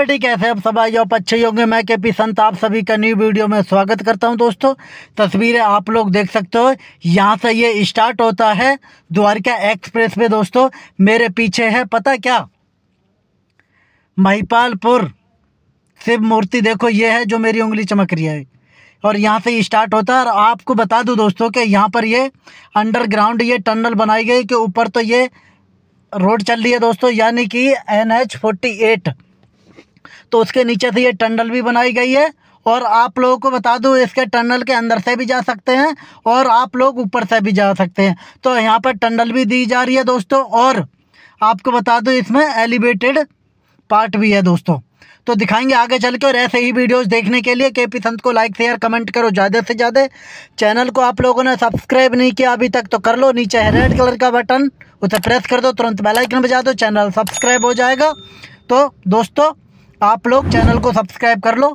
बेटी कैसे आप सब आइए आप अच्छे होंगे मैं के पी संत आप सभी का न्यू वीडियो में स्वागत करता हूं दोस्तों तस्वीरें आप लोग देख सकते हो यहां से ये स्टार्ट होता है द्वारका एक्सप्रेस में दोस्तों मेरे पीछे है पता क्या महिपालपुर शिव मूर्ति देखो ये है जो मेरी उंगली चमक रही है और यहाँ से स्टार्ट होता है और आपको बता दूँ दोस्तों कि यहाँ पर ये अंडरग्राउंड ये टनल बनाई गई कि ऊपर तो ये रोड चल रही है दोस्तों यानी कि एन एच फोर्टी एट तो उसके नीचे से ये टनल भी बनाई गई है और आप लोगों को बता दूँ इसके टनल के अंदर से भी जा सकते हैं और आप लोग ऊपर से भी जा सकते हैं तो यहाँ पर टनल भी दी जा रही है दोस्तों और आपको बता दूँ इसमें एलिवेटेड पार्ट भी है दोस्तों तो दिखाएंगे आगे चल के और ऐसे ही वीडियोस देखने के लिए के पी संत को लाइक शेयर कमेंट करो ज़्यादा से ज़्यादा चैनल को आप लोगों ने सब्सक्राइब नहीं किया अभी तक तो कर लो नीचे है रेड कलर का बटन उसे प्रेस कर दो तुरंत बेल आइकन बजा दो चैनल सब्सक्राइब हो जाएगा तो दोस्तों आप लोग चैनल को सब्सक्राइब कर लो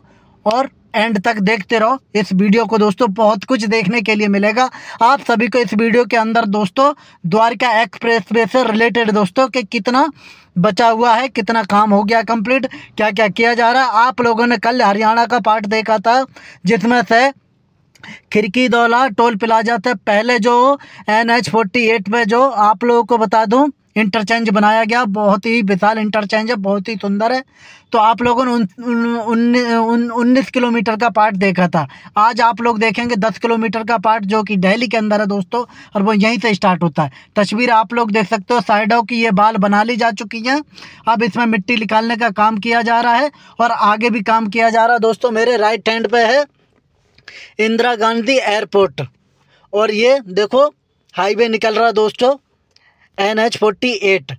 और एंड तक देखते रहो इस वीडियो को दोस्तों बहुत कुछ देखने के लिए मिलेगा आप सभी को इस वीडियो के अंदर दोस्तों द्वारका एक्सप्रेस वे से रिलेटेड दोस्तों के कितना बचा हुआ है कितना काम हो गया कंप्लीट क्या क्या किया जा रहा है आप लोगों ने कल हरियाणा का पार्ट देखा था जिसमें से खिड़की दौला टोल प्लाजा से पहले जो एन एच फोर्टी एट में जो आप लोगों को बता दूं इंटरचेंज बनाया गया बहुत ही विशाल इंटरचेंज है बहुत ही सुंदर है तो आप लोगों ने उन, उन, उन्नीस किलोमीटर का पार्ट देखा था आज आप लोग देखेंगे दस किलोमीटर का पार्ट जो कि दिल्ली के अंदर है दोस्तों और वो यहीं से स्टार्ट होता है तस्वीर आप लोग देख सकते हो साइडों की ये बाल बना ली जा चुकी हैं अब इसमें मिट्टी निकालने का काम किया जा रहा है और आगे भी काम किया जा रहा है दोस्तों मेरे राइट हैंड पर है इंदिरा गांधी एयरपोर्ट और ये देखो हाईवे निकल रहा है दोस्तों एन एच फोर्टी एट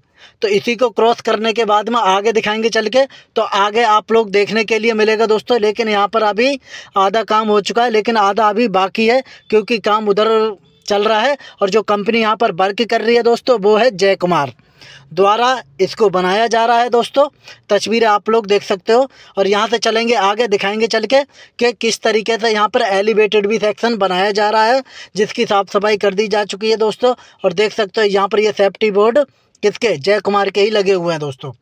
तो इसी को क्रॉस करने के बाद में आगे दिखाएंगे चल के तो आगे आप लोग देखने के लिए मिलेगा दोस्तों लेकिन यहाँ पर अभी आधा काम हो चुका है लेकिन आधा अभी बाकी है क्योंकि काम उधर चल रहा है और जो कंपनी यहाँ पर वर्क कर रही है दोस्तों वो है जय कुमार द्वारा इसको बनाया जा रहा है दोस्तों तस्वीरें आप लोग देख सकते हो और यहाँ से चलेंगे आगे दिखाएंगे चल के कि किस तरीके से यहाँ पर एलिवेटेड भी सेक्शन बनाया जा रहा है जिसकी साफ़ सफाई कर दी जा चुकी है दोस्तों और देख सकते हो यहाँ पर ये सेफ्टी बोर्ड किसके जय कुमार के ही लगे हुए हैं दोस्तों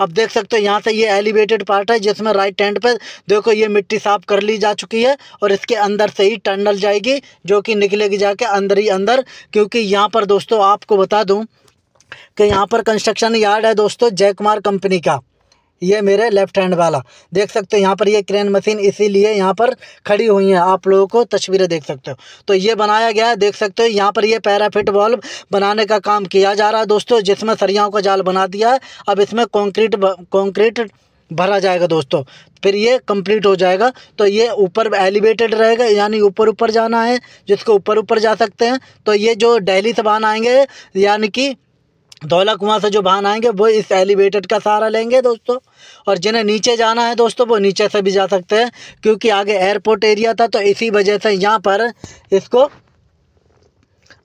अब देख सकते हो यहाँ से ये एलिवेटेड पार्ट है जिसमें राइट हैंड पे देखो ये मिट्टी साफ कर ली जा चुकी है और इसके अंदर से ही टनल जाएगी जो कि निकलेगी जाके अंदर ही अंदर क्योंकि यहाँ पर दोस्तों आपको बता दूँ कि यहाँ पर कंस्ट्रक्शन यार्ड है दोस्तों जय कुमार कंपनी का ये मेरे लेफ्ट हैंड वाला देख सकते हो यहाँ पर ये क्रेन मशीन इसीलिए यहाँ पर खड़ी हुई है आप लोगों को तस्वीरें देख सकते हो तो ये बनाया गया है देख सकते हो यहाँ पर ये पैराफिट वॉल्व बनाने का काम किया जा रहा है दोस्तों जिसमें सरियाओं का जाल बना दिया है अब इसमें कॉन्क्रीट कॉन्क्रीट भरा जाएगा दोस्तों फिर ये कंप्लीट हो जाएगा तो ये ऊपर एलिवेटेड रहेगा यानी ऊपर ऊपर जाना है जिसको ऊपर ऊपर जा सकते हैं तो ये जो डेली से बहन आएंगे यानी कि धौला कुआं से जो बहन आएंगे वो इस एलिवेटेड का सहारा लेंगे दोस्तों और जिन्हें नीचे जाना है दोस्तों वो नीचे से भी जा सकते हैं क्योंकि आगे एयरपोर्ट एरिया था तो इसी वजह से यहाँ पर इसको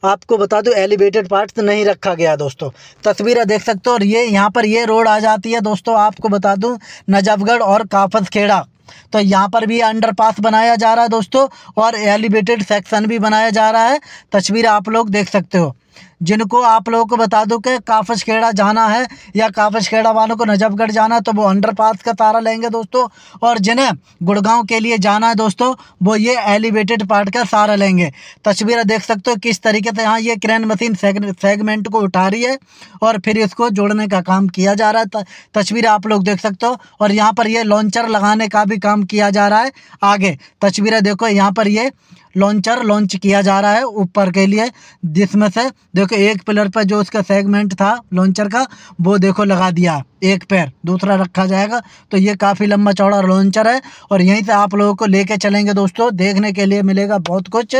आपको बता दूं एलिवेटेड पार्ट्स नहीं रखा गया दोस्तों तस्वीरें देख सकते हो और ये यहाँ पर ये रोड आ जाती है दोस्तों आपको बता दूँ नजफगढ़ और काफसखेड़ा तो यहाँ पर भी पास बनाया जा रहा है दोस्तों और एलिवेटेड सेक्शन भी बनाया जा रहा है तस्वीर आप लोग देख सकते हो जिनको आप लोगों को बता दूं कि काफस खेड़ा जाना है या काफस खेड़ा वालों को नजफगढ़ जाना है तो वो अंडरपास का तारा लेंगे दोस्तों और जिन्हें गुड़गांव के लिए जाना है दोस्तों वो ये एलिवेटेड पार्ट का सारा लेंगे तस्वीरें देख सकते हो किस तरीके से यहाँ ये क्रेन मशीन सेगमेंट को उठा रही है और फिर इसको जोड़ने का काम किया जा रहा है तस्वीर आप लोग देख सकते हो और यहाँ पर ये लॉन्चर लगाने का भी काम किया जा रहा है आगे तस्वीरें देखो यहाँ पर ये लॉन्चर लॉन्च किया जा रहा है ऊपर के लिए जिसमें से देखो एक पिलर पर जो उसका सेगमेंट था लॉन्चर का वो देखो लगा दिया एक पैर दूसरा रखा जाएगा तो ये काफ़ी लंबा चौड़ा लॉन्चर है और यहीं से आप लोगों को लेके चलेंगे दोस्तों देखने के लिए मिलेगा बहुत कुछ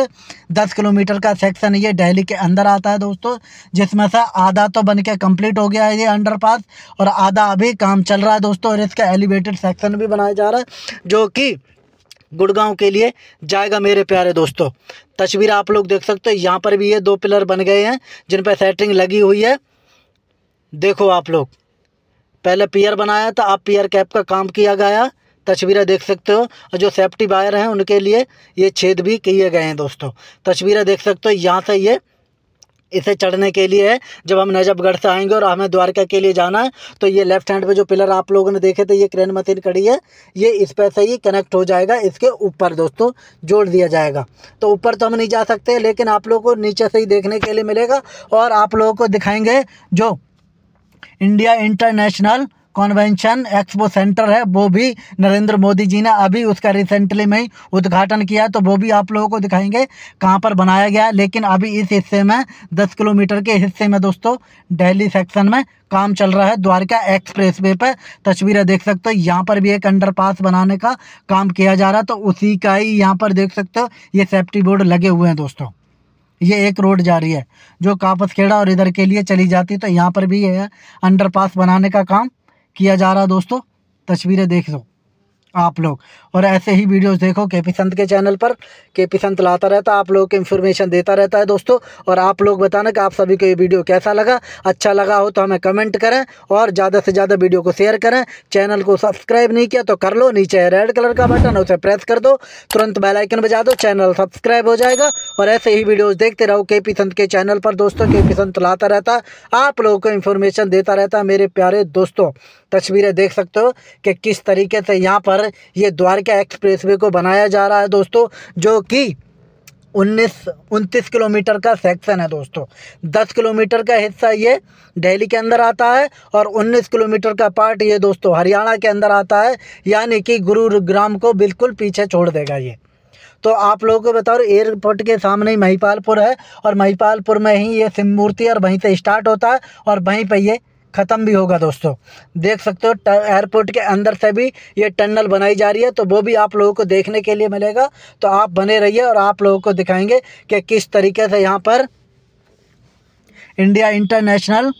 दस किलोमीटर का सेक्शन ये डेहली के अंदर आता है दोस्तों जिसमें से आधा तो बन के हो गया है ये अंडर और आधा अभी काम चल रहा है दोस्तों और इसका एलिवेटेड सेक्शन भी बनाया जा रहा है जो कि गुड़गांव के लिए जाएगा मेरे प्यारे दोस्तों तस्वीर आप लोग देख सकते हो यहाँ पर भी ये दो पिलर बन गए हैं जिन पर सेटिंग लगी हुई है देखो आप लोग पहले पियर बनाया था अब पियर कैप का काम किया गया तस्वीरें देख सकते हो और जो सेफ्टी वायर हैं उनके लिए ये छेद भी किए गए हैं दोस्तों तस्वीरें देख सकते हो यहाँ से ये इसे चढ़ने के लिए जब हम नजफगढ़ से आएंगे और हमें द्वारका के लिए जाना है तो ये लेफ्ट हैंड पे जो पिलर आप लोगों ने देखे थे ये क्रेन मशीन खड़ी है ये इस पर से ही कनेक्ट हो जाएगा इसके ऊपर दोस्तों जोड़ दिया जाएगा तो ऊपर तो हम नहीं जा सकते लेकिन आप लोगों को नीचे से ही देखने के लिए मिलेगा और आप लोगों को दिखाएंगे जो India International Convention Expo Centre है वो भी नरेंद्र मोदी जी ने अभी उसका रिसेंटली में ही उद्घाटन किया तो वो भी आप लोगों को दिखाएंगे कहाँ पर बनाया गया लेकिन अभी इस हिस्से में दस किलोमीटर के हिस्से में दोस्तों डेली सेक्शन में काम चल रहा है द्वारका एक्सप्रेस वे पर तस्वीरें देख सकते हो यहाँ पर भी एक पास बनाने का काम किया जा रहा है तो उसी का ही यहाँ पर देख सकते हो ये सेफ्टी बोर्ड लगे हुए हैं दोस्तों ये एक रोड जा रही है जो कापस खेड़ा और इधर के लिए चली जाती तो यहाँ पर भी ये अंडरपास बनाने का काम किया जा रहा दोस्तों तस्वीरें देख लो आप लोग और ऐसे ही वीडियोस देखो के पी संत के चैनल पर के पी संत लाता रहता है आप लोगों को इन्फॉर्मेशन देता रहता है दोस्तों और आप लोग बताना कि आप सभी को ये वीडियो कैसा लगा अच्छा लगा हो तो हमें कमेंट करें और ज़्यादा से ज़्यादा वीडियो को शेयर करें चैनल को सब्सक्राइब नहीं किया तो कर लो नीचे रेड कलर का बटन उसे प्रेस कर दो तुरंत बेलाइकन बजा दो चैनल सब्सक्राइब हो जाएगा और ऐसे ही वीडियोज़ देखते रहो के पी संत के चैनल पर दोस्तों के पी संत लाता रहता है आप लोगों को इन्फॉर्मेशन देता रहता है मेरे प्यारे दोस्तों तस्वीरें देख सकते हो कि किस तरीके से यहाँ पर पर ये द्वारका एक्सप्रेसवे को बनाया जा रहा है दोस्तों जो कि उन्नीस उनतीस किलोमीटर का सेक्शन है दोस्तों दस किलोमीटर का हिस्सा ये दिल्ली के अंदर आता है और उन्नीस किलोमीटर का पार्ट ये दोस्तों हरियाणा के अंदर आता है यानी कि गुरुग्राम को बिल्कुल पीछे छोड़ देगा ये तो आप लोगों को बताओ एयरपोर्ट के सामने ही महिपालपुर है और महिपालपुर में ही ये सिम मूर्ति और वहीं से स्टार्ट होता है और वहीं पर ये ख़त्म भी होगा दोस्तों देख सकते हो एयरपोर्ट के अंदर से भी ये टनल बनाई जा रही है तो वो भी आप लोगों को देखने के लिए मिलेगा तो आप बने रहिए और आप लोगों को दिखाएंगे कि किस तरीके से यहाँ पर India International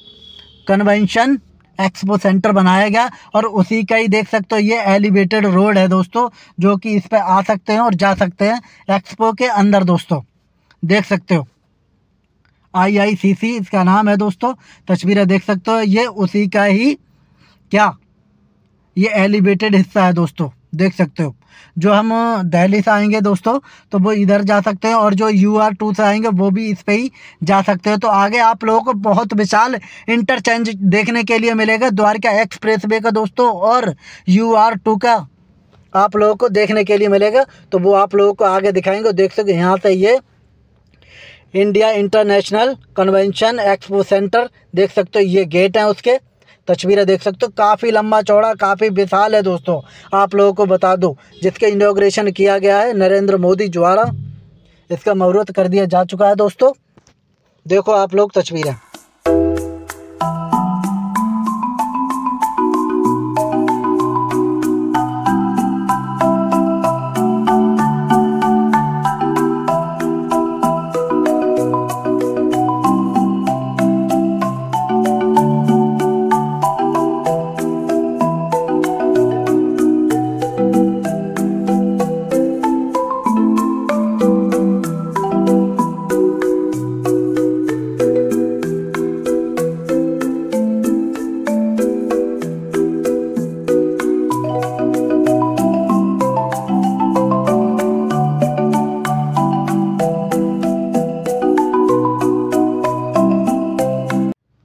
Convention Expo Centre बनाया गया और उसी का ही देख सकते हो ये एलिवेटेड रोड है दोस्तों जो कि इस पर आ सकते हैं और जा सकते हैं एक्सपो के अंदर दोस्तों देख सकते हो आईआईसीसी इसका नाम है दोस्तों तस्वीरें देख सकते हो ये उसी का ही क्या ये एलिवेटेड हिस्सा है दोस्तों देख सकते हो जो हम दहली से आएंगे दोस्तों तो वो इधर जा सकते हैं और जो यू आर टू से आएंगे वो भी इस पे ही जा सकते हैं तो आगे आप लोगों को बहुत विशाल इंटरचेंज देखने के लिए मिलेगा द्वारका एक्सप्रेस वे का दोस्तों और यू आर टू का आप लोगों को देखने के लिए मिलेगा तो वो आप लोगों को आगे दिखाएंगे देख सकते यहाँ से ये India International Convention Expo Centre देख सकते हो ये गेट हैं उसके तस्वीरें देख सकते हो काफ़ी लंबा चौड़ा काफ़ी विशाल है दोस्तों आप लोगों को बता दूँ जिसके इनोग्रेशन किया गया है नरेंद्र मोदी द्वारा इसका मुहूर्त कर दिया जा चुका है दोस्तों देखो आप लोग तस्वीरें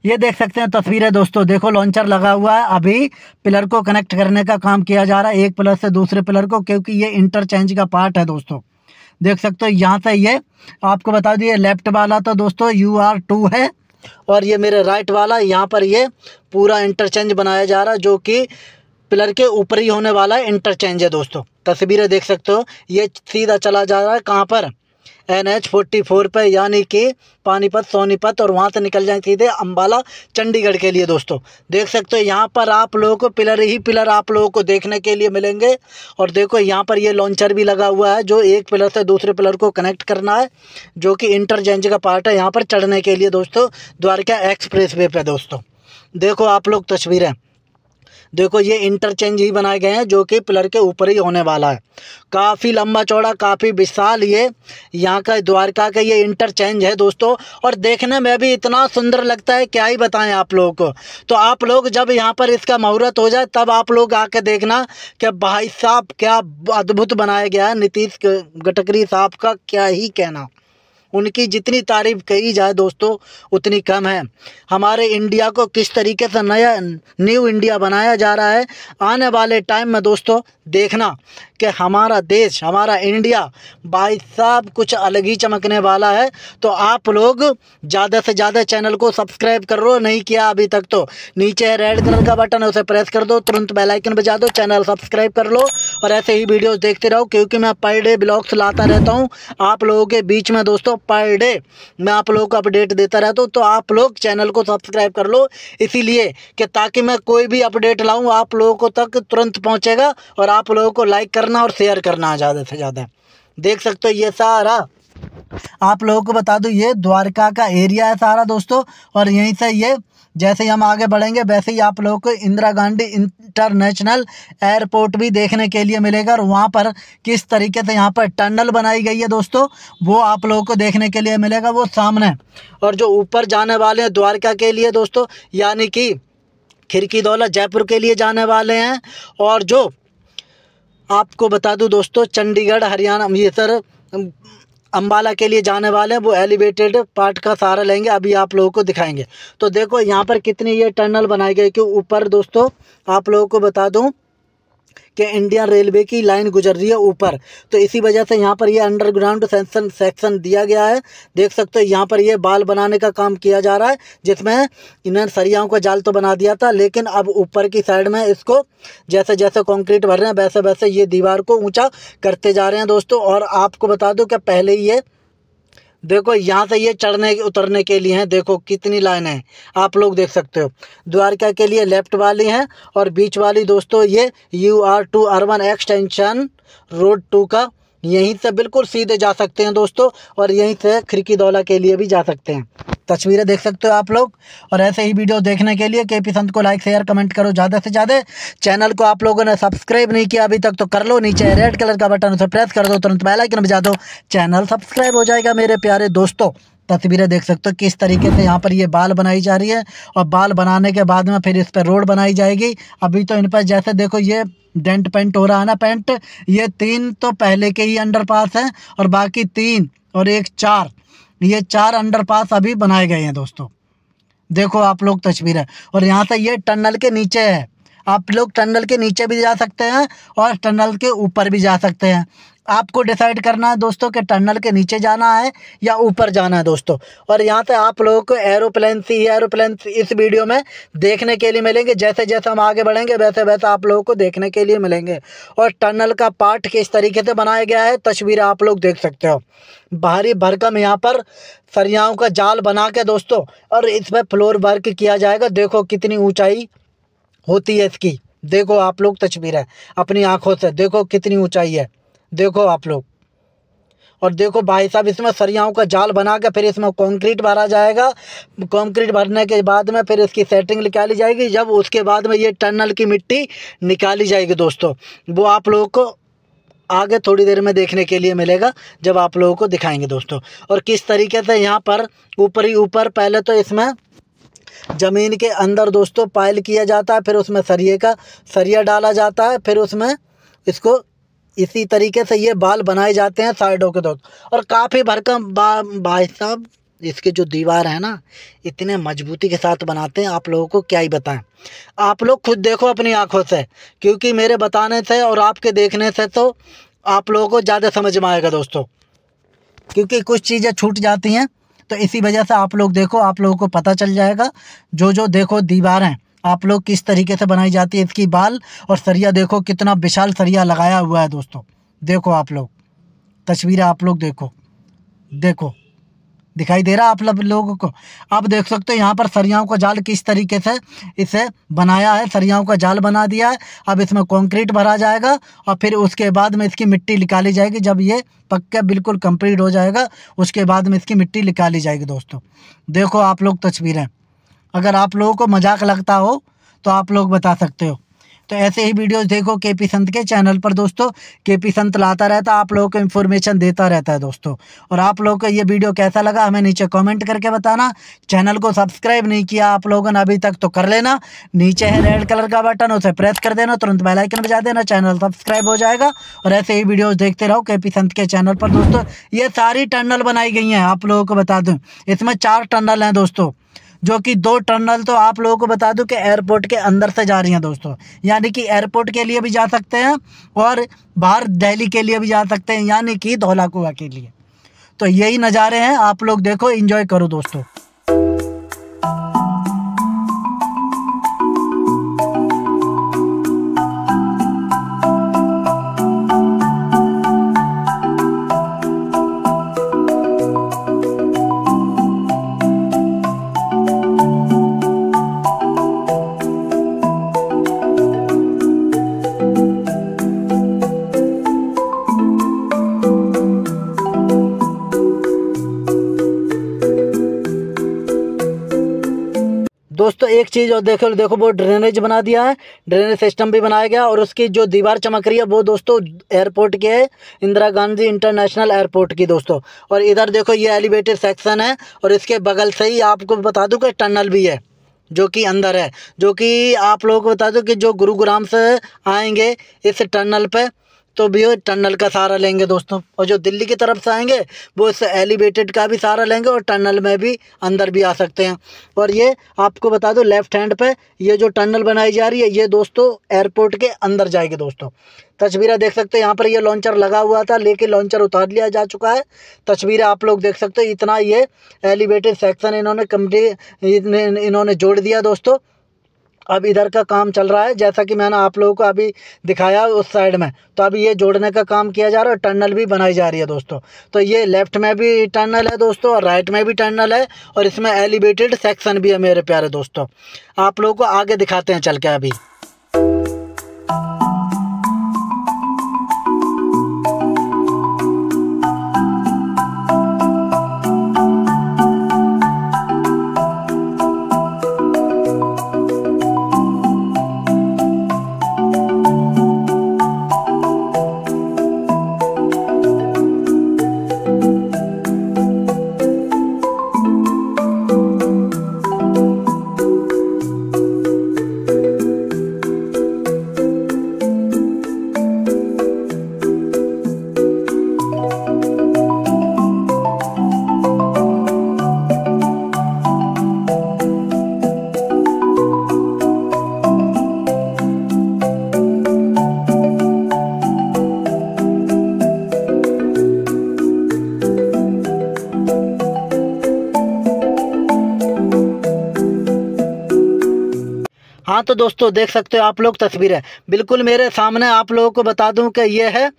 ये देख सकते हैं तस्वीरें दोस्तों देखो लॉन्चर लगा हुआ है अभी पिलर को कनेक्ट करने का काम किया जा रहा है एक पिलर से दूसरे पिलर को क्योंकि ये इंटरचेंज का पार्ट है दोस्तों देख सकते हो यहाँ से ये आपको बता दिए लेफ्ट वाला तो दोस्तों यू आर टू है और ये मेरे राइट वाला यहाँ पर ये पूरा इंटरचेंज बनाया जा रहा है जो कि पिलर के ऊपर ही होने वाला इंटरचेंज है दोस्तों तस्वीरें देख सकते हो ये सीधा चला जा रहा है कहाँ पर एन एच फोर्टी फोर पर यानी कि पानीपत सोनीपत और वहाँ से निकल जाए सीधे अम्बाला चंडीगढ़ के लिए दोस्तों देख सकते हो यहाँ पर आप लोगों को पिलर ही पिलर आप लोगों को देखने के लिए मिलेंगे और देखो यहाँ पर ये लॉन्चर भी लगा हुआ है जो एक पिलर से दूसरे पिलर को कनेक्ट करना है जो कि इंटरचेंज का पार्ट है यहाँ पर चढ़ने के लिए दोस्तों द्वारका एक्सप्रेस वे पर दोस्तों देखो आप लोग तस्वीरें देखो ये इंटरचेंज ही बनाए गए हैं जो कि पिलर के ऊपर ही होने वाला है काफ़ी लंबा चौड़ा काफ़ी विशाल ये यहाँ का द्वारका का ये इंटरचेंज है दोस्तों और देखने में भी इतना सुंदर लगता है क्या ही बताएं आप लोगों को तो आप लोग जब यहाँ पर इसका मुहूर्त हो जाए तब आप लोग आके देखना कि भाई साहब क्या अद्भुत बनाया गया है नीतीश गटकरी साहब का क्या ही कहना उनकी जितनी तारीफ कही जाए दोस्तों उतनी कम है हमारे इंडिया को किस तरीके से नया न्यू इंडिया बनाया जा रहा है आने वाले टाइम में दोस्तों देखना कि हमारा देश हमारा इंडिया भाई साहब कुछ अलग ही चमकने वाला है तो आप लोग ज़्यादा से ज़्यादा चैनल को सब्सक्राइब कर लो नहीं किया अभी तक तो नीचे है रेड कलर का बटन है उसे प्रेस कर दो तुरंत बेल आइकन बजा दो चैनल सब्सक्राइब कर लो और ऐसे ही वीडियोस देखते रहो क्योंकि मैं पर डे ब्लॉग्स लाता रहता हूँ आप लोगों के बीच में दोस्तों पर डे मैं आप लोगों को अपडेट देता रहता हूँ तो आप लोग चैनल को सब्सक्राइब कर लो इसीलिए कि ताकि मैं कोई भी अपडेट लाऊँ आप लोगों को तक तुरंत पहुँचेगा और आप लोगों को लाइक करना और शेयर करना ज़्यादा से ज़्यादा देख सकते हो ये सारा आप लोगों को बता दूँ ये द्वारका का एरिया है सारा दोस्तों और यहीं से ये जैसे ही हम आगे बढ़ेंगे वैसे ही आप लोगों को इंदिरा गांधी इंटरनेशनल एयरपोर्ट भी देखने के लिए मिलेगा और वहाँ पर किस तरीके से यहाँ पर टनल बनाई गई है दोस्तों वो आप लोगों को देखने के लिए मिलेगा वो सामने और जो ऊपर जाने वाले हैं द्वारका के लिए दोस्तों यानी कि खिड़की दौला जयपुर के लिए जाने वाले हैं और जो आपको बता दूँ दोस्तों चंडीगढ़ हरियाणा ये सर अम्बाला के लिए जाने वाले हैं वो एलिवेटेड पार्ट का सहारा लेंगे अभी आप लोगों को दिखाएंगे तो देखो यहाँ पर कितनी ये टनल बनाई गई कि ऊपर दोस्तों आप लोगों को बता दूँ कि इंडियन रेलवे की लाइन गुजर रही है ऊपर तो इसी वजह से यहाँ पर ये अंडरग्राउंड सेंसन सेक्शन दिया गया है देख सकते हो यहाँ पर ये बाल बनाने का काम किया जा रहा है जिसमें इन्होंने सरियाओं का जाल तो बना दिया था लेकिन अब ऊपर की साइड में इसको जैसे जैसे कॉन्क्रीट भर रहे हैं वैसे वैसे ये दीवार को ऊँचा करते जा रहे हैं दोस्तों और आपको बता दो कि पहले ही ये देखो यहाँ से ये चढ़ने उतरने के लिए हैं देखो कितनी लाइन है आप लोग देख सकते हो द्वारका के लिए लेफ्ट वाली हैं और बीच वाली दोस्तों ये U R two urban extension road two का यहीं से बिल्कुल सीधे जा सकते हैं दोस्तों और यहीं से खिड़की दौला के लिए भी जा सकते हैं तस्वीरें देख सकते हो आप लोग और ऐसे ही वीडियो देखने के लिए के पी संत को लाइक शेयर कमेंट करो ज़्यादा से ज़्यादा चैनल को आप लोगों ने सब्सक्राइब नहीं किया अभी तक तो कर लो नीचे रेड कलर का बटन उसे प्रेस कर दो तुरंत बेलाइकन आइकन बजा दो चैनल सब्सक्राइब हो जाएगा मेरे प्यारे दोस्तों तस्वीरें देख सकते हो किस तरीके से यहाँ पर ये बाल बनाई जा रही है और बाल बनाने के बाद में फिर इस पर रोड बनाई जाएगी अभी तो इन पर जैसे देखो ये डेंट पेंट हो रहा है ना पेंट ये तीन तो पहले के ही अंडर पास हैं और बाकी तीन और एक चार ये चार अंडरपास अभी बनाए गए हैं दोस्तों देखो आप लोग तस्वीर है और यहाँ से ये टनल के नीचे है आप लोग टनल के नीचे भी जा सकते हैं और टनल के ऊपर भी जा सकते हैं आपको डिसाइड करना है दोस्तों कि टनल के नीचे जाना है या ऊपर जाना है दोस्तों और यहाँ से आप लोगों को एरोप्लेन सी एरोप्लेन इस वीडियो में देखने के लिए मिलेंगे जैसे जैसे हम आगे बढ़ेंगे वैसे वैसे आप लोगों को देखने के लिए मिलेंगे और टनल का पार्ट किस तरीके से बनाया गया है तस्वीर आप लोग देख सकते हो भारी भरकम यहाँ पर सरियाओं का जाल बना के दोस्तों और इसमें फ्लोर वर्क किया जाएगा देखो कितनी ऊँचाई होती है इसकी देखो आप लोग तस्वीरें अपनी आँखों से देखो कितनी ऊँचाई है देखो आप लोग और देखो भाई साहब इसमें सरियाओं का जाल बना के फिर इसमें कंक्रीट भरा जाएगा कंक्रीट भरने के बाद में फिर इसकी सेटिंग निकाली जाएगी जब उसके बाद में ये टनल की मिट्टी निकाली जाएगी दोस्तों वो आप लोगों को आगे थोड़ी देर में देखने के लिए मिलेगा जब आप लोगों को दिखाएंगे दोस्तों और किस तरीके से यहाँ पर ऊपर ही ऊपर पहले तो इसमें ज़मीन के अंदर दोस्तों पायल किया जाता है फिर उसमें सरिये का सरिया डाला जाता है फिर उसमें इसको इसी तरीके से ये बाल बनाए जाते हैं साइडों के दोस्त और काफ़ी भरकम बा, भाई साहब इसके जो दीवार है ना इतने मजबूती के साथ बनाते हैं आप लोगों को क्या ही बताएं आप लोग खुद देखो अपनी आंखों से क्योंकि मेरे बताने से और आपके देखने से तो आप लोगों को ज़्यादा समझ में आएगा दोस्तों क्योंकि कुछ चीज़ें छूट जाती हैं तो इसी वजह से आप लोग देखो आप लोगों को पता चल जाएगा जो जो देखो दीवार हैं आप लोग किस तरीके से बनाई जाती है इसकी बाल और सरिया देखो कितना विशाल सरिया लगाया हुआ है दोस्तों देखो आप लोग तस्वीर आप लोग देखो देखो दिखाई दे रहा आप लोग लोगों को आप देख सकते हो यहाँ पर सरियाओं का जाल किस तरीके से इसे बनाया है सरियाओं का जाल बना दिया है अब इसमें कंक्रीट भरा जाएगा और फिर उसके बाद में इसकी मिट्टी निकाली जाएगी जब ये पक्के बिल्कुल कंप्लीट हो जाएगा उसके बाद में इसकी मिट्टी निकाली जाएगी दोस्तों देखो आप लोग तस्वीरें अगर आप लोगों को मजाक लगता हो तो आप लोग बता सकते हो तो ऐसे ही वीडियोस देखो के पी संत के चैनल पर दोस्तों के पी संत लाता रहता है आप लोगों को इन्फॉर्मेशन देता रहता है दोस्तों और आप लोगों को ये वीडियो कैसा लगा हमें नीचे कमेंट करके बताना चैनल को सब्सक्राइब नहीं किया आप लोगों ने अभी तक तो कर लेना नीचे है रेड कलर का बटन उसे प्रेस कर देना तुरंत बेलाइकन बजा देना चैनल सब्सक्राइब हो जाएगा और ऐसे ही वीडियोज़ देखते रहो के पी संत के चैनल पर दोस्तों ये सारी टनल बनाई गई हैं आप लोगों को बता दूँ इसमें चार टनल हैं दोस्तों जो कि दो टनल तो आप लोगों को बता दूं कि एयरपोर्ट के अंदर से जा रही हैं दोस्तों यानी कि एयरपोर्ट के लिए भी जा सकते हैं और बाहर दिल्ली के लिए भी जा सकते हैं यानी कि धौला कुआ के लिए तो यही नज़ारे हैं आप लोग देखो इन्जॉय करो दोस्तों चीज़ और देखो देखो वो ड्रेनेज बना दिया है ड्रेनेज सिस्टम भी बनाया गया और उसकी जो दीवार चमक रही है वो दोस्तों एयरपोर्ट की है इंदिरा गांधी इंटरनेशनल एयरपोर्ट की दोस्तों और इधर देखो ये एलिवेटेड सेक्शन है और इसके बगल से ही आपको बता दूँ कि टनल भी है जो कि अंदर है जो कि आप लोगों को बता दो कि जो गुरुग्राम से आएंगे इस टनल पर तो भी टनल का सहारा लेंगे दोस्तों और जो दिल्ली की तरफ से आएंगे वो इस एलिवेटेड का भी सहारा लेंगे और टनल में भी अंदर भी आ सकते हैं और ये आपको बता दो लेफ्ट हैंड पे ये जो टनल बनाई जा रही है ये दोस्तों एयरपोर्ट के अंदर जाएगी दोस्तों तस्वीरें देख सकते हैं यहाँ पर ये लॉन्चर लगा हुआ था लेकिन लॉन्चर उतार लिया जा चुका है तस्वीरें आप लोग देख सकते हो इतना ये एलिवेटेड सेक्शन इन्होंने कम्प्ली इन्होंने जोड़ दिया दोस्तों अब इधर का काम चल रहा है जैसा कि मैंने आप लोगों को अभी दिखाया उस साइड में तो अभी ये जोड़ने का काम किया जा रहा है टनल भी बनाई जा रही है दोस्तों तो ये लेफ्ट में भी टनल है दोस्तों और राइट में भी टनल है और इसमें एलिवेटेड सेक्शन भी है मेरे प्यारे दोस्तों आप लोगों को आगे दिखाते हैं चल के अभी तो दोस्तों देख सकते हो आप लोग तस्वीरें बिल्कुल मेरे सामने आप लोगों को बता दूं कि ये है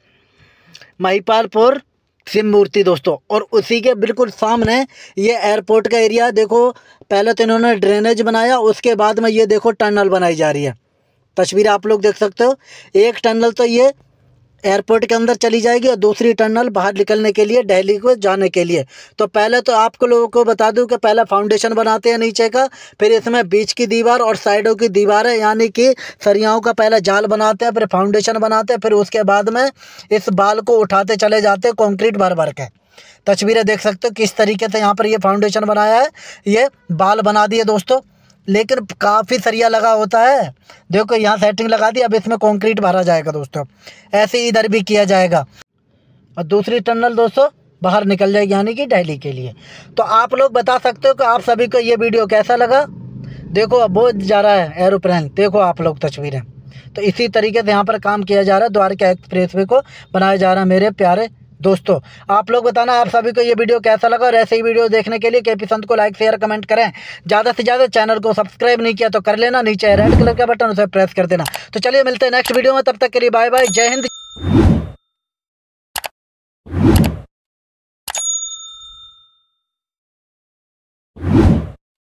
महिपालपुर शिव मूर्ति दोस्तों और उसी के बिल्कुल सामने ये एयरपोर्ट का एरिया देखो पहले तो इन्होंने ड्रेनेज बनाया उसके बाद में ये देखो टनल बनाई जा रही है तस्वीर आप लोग देख सकते हो एक टनल तो ये एयरपोर्ट के अंदर चली जाएगी और दूसरी टनल बाहर निकलने के लिए दिल्ली को जाने के लिए तो पहले तो आपको लोगों को बता दूं कि पहला फाउंडेशन बनाते हैं नीचे का फिर इसमें बीच की दीवार और साइडों की दीवार है यानी कि सरियाओं का पहला जाल बनाते हैं फिर फाउंडेशन बनाते हैं फिर उसके बाद में इस बाल को उठाते चले जाते हैं कॉन्क्रीट भर भर के तस्वीरें देख सकते हो किस तरीके से यहाँ पर ये फाउंडेशन बनाया है ये बाल बना दिए दोस्तों लेकिन काफ़ी सरिया लगा होता है देखो यहाँ सेटिंग लगा दी अब इसमें कंक्रीट भरा जाएगा दोस्तों ऐसे ही इधर भी किया जाएगा और दूसरी टनल दोस्तों बाहर निकल जाएगी यानी कि डेली के लिए तो आप लोग बता सकते हो कि आप सभी को ये वीडियो कैसा लगा देखो अब बहुत जा रहा है एरोप्लेन देखो आप लोग तस्वीरें तो इसी तरीके से यहाँ पर काम किया जा रहा है द्वारका एक्सप्रेस वे को बनाया जा रहा है मेरे प्यारे दोस्तों आप लोग बताना आप सभी को ये वीडियो कैसा लगा और ऐसे ही वीडियो देखने के लिए पी संत को लाइक शेयर कमेंट करें ज़्यादा से ज़्यादा चैनल को सब्सक्राइब नहीं किया तो कर लेना नीचे रेड कलर का बटन उसे प्रेस कर देना तो चलिए मिलते हैं नेक्स्ट वीडियो में तब तक के लिए बाय बाय जय हिंद